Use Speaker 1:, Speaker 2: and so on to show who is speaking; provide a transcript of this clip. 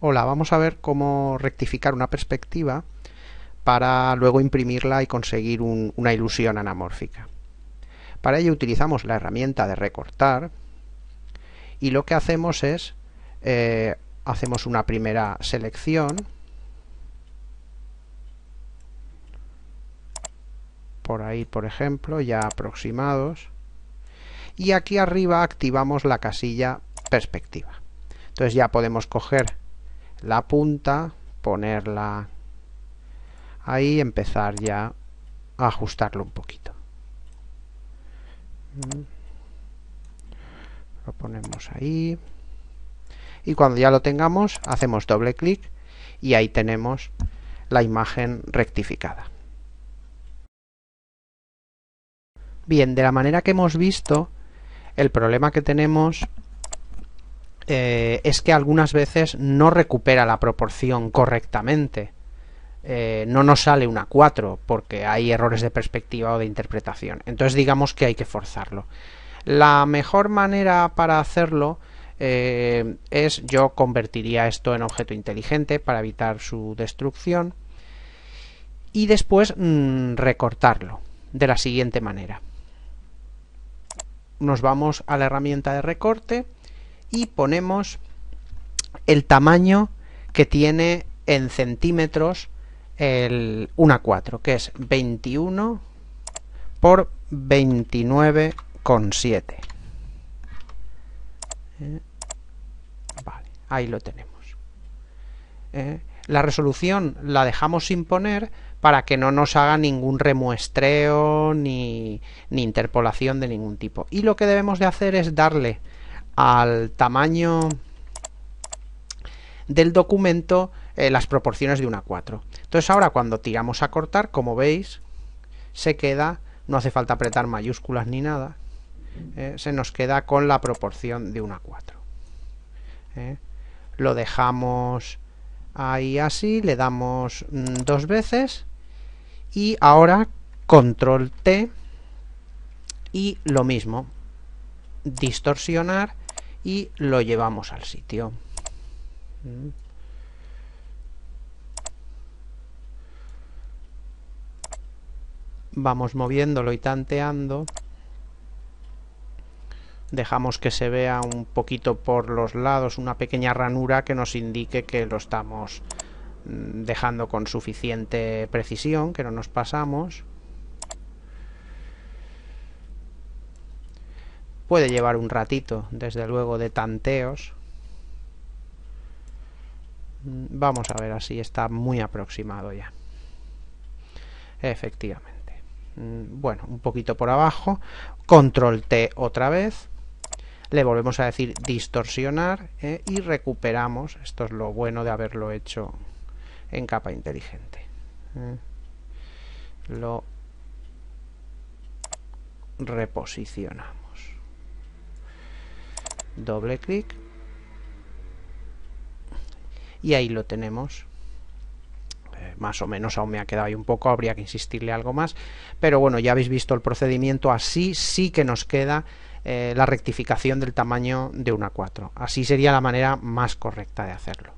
Speaker 1: Hola, vamos a ver cómo rectificar una perspectiva para luego imprimirla y conseguir una ilusión anamórfica. Para ello utilizamos la herramienta de recortar y lo que hacemos es, eh, hacemos una primera selección, por ahí por ejemplo, ya aproximados, y aquí arriba activamos la casilla perspectiva. Entonces ya podemos coger la punta, ponerla ahí empezar ya a ajustarlo un poquito. Mm. Lo ponemos ahí. Y cuando ya lo tengamos, hacemos doble clic y ahí tenemos la imagen rectificada. Bien, de la manera que hemos visto, el problema que tenemos eh, es que algunas veces no recupera la proporción correctamente. Eh, no nos sale una 4 porque hay errores de perspectiva o de interpretación. Entonces digamos que hay que forzarlo. La mejor manera para hacerlo eh, es yo convertiría esto en objeto inteligente para evitar su destrucción y después mm, recortarlo de la siguiente manera. Nos vamos a la herramienta de recorte y ponemos el tamaño que tiene en centímetros el 1 a 4, que es 21 por 29,7. Eh, vale, ahí lo tenemos. Eh, la resolución la dejamos sin poner para que no nos haga ningún remuestreo ni, ni interpolación de ningún tipo. Y lo que debemos de hacer es darle al tamaño del documento eh, las proporciones de una 4. Entonces ahora cuando tiramos a cortar, como veis, se queda, no hace falta apretar mayúsculas ni nada, eh, se nos queda con la proporción de una a 4. Eh. lo dejamos ahí así, le damos mm, dos veces y ahora control T y lo mismo, distorsionar y lo llevamos al sitio. Mm. Vamos moviéndolo y tanteando. Dejamos que se vea un poquito por los lados una pequeña ranura que nos indique que lo estamos mm, dejando con suficiente precisión, que no nos pasamos. Puede llevar un ratito, desde luego, de tanteos. Vamos a ver, así está muy aproximado ya. Efectivamente. Mm, bueno, un poquito por abajo. Control T otra vez. Le volvemos a decir distorsionar eh, y recuperamos. Esto es lo bueno de haberlo hecho en capa inteligente. Mm. Lo reposiciona doble clic y ahí lo tenemos eh, más o menos aún me ha quedado ahí un poco, habría que insistirle algo más, pero bueno, ya habéis visto el procedimiento, así sí que nos queda eh, la rectificación del tamaño de una a 4, así sería la manera más correcta de hacerlo.